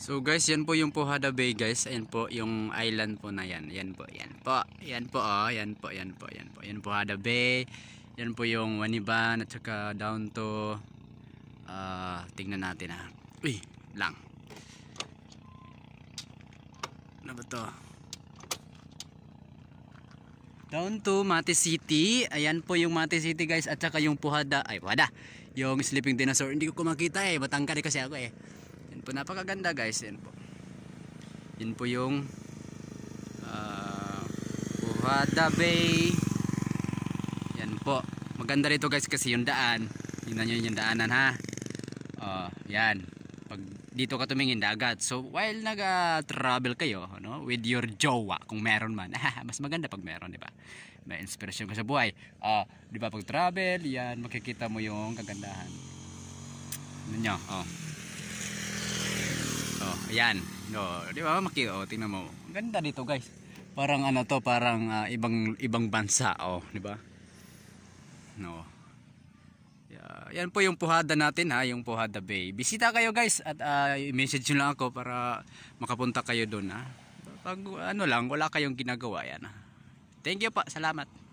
So guys, yan po yung Pohada Bay guys. Ayan po yung island po na yan. Yan po, yan po. Yan po, oh. yan po, yan po, yan po. Yan Pohada Bay. Yan po yung Waniban at saka down to uh, ah, tingnan natin ah. Uy, lang. Ano ba to? Down to Mati City. Ayan po yung Mati City guys at saka yung Pohada. Ay, Pohada. Yung Sleeping Dinosaur. Hindi ko kumakita eh. Batangka rin kasi ako eh. Yan po napakaganda guys. Yan po. Yan po yung uh, ah, Uhada Bay. Yan po. Maganda rito guys kasi yung daan. Tingnan nyo yung daanan ha. Uh, yan. Pag dito ka tumingin dagat. So while nag-travel kayo no, with your jowa kung meron man. Mas maganda pag meron, di ba? May inspirasyon ka sa buhay. Uh, di ba pag travel, yan makikita mo yung kagandahan. Ano nyo? Oh. Ayan. No, di ba maki oh, tingnan mo. Ganda dito, guys. Parang ano to, parang uh, ibang ibang bansa oh, di ba? No. Yeah, yan po yung Puhada natin ha, yung Puhada Bay. Bisita kayo guys at uh, ah, message nyo lang ako para makapunta kayo doon ha. Pag ano lang, wala kayong ginagawa yan ha. Thank you pa, salamat.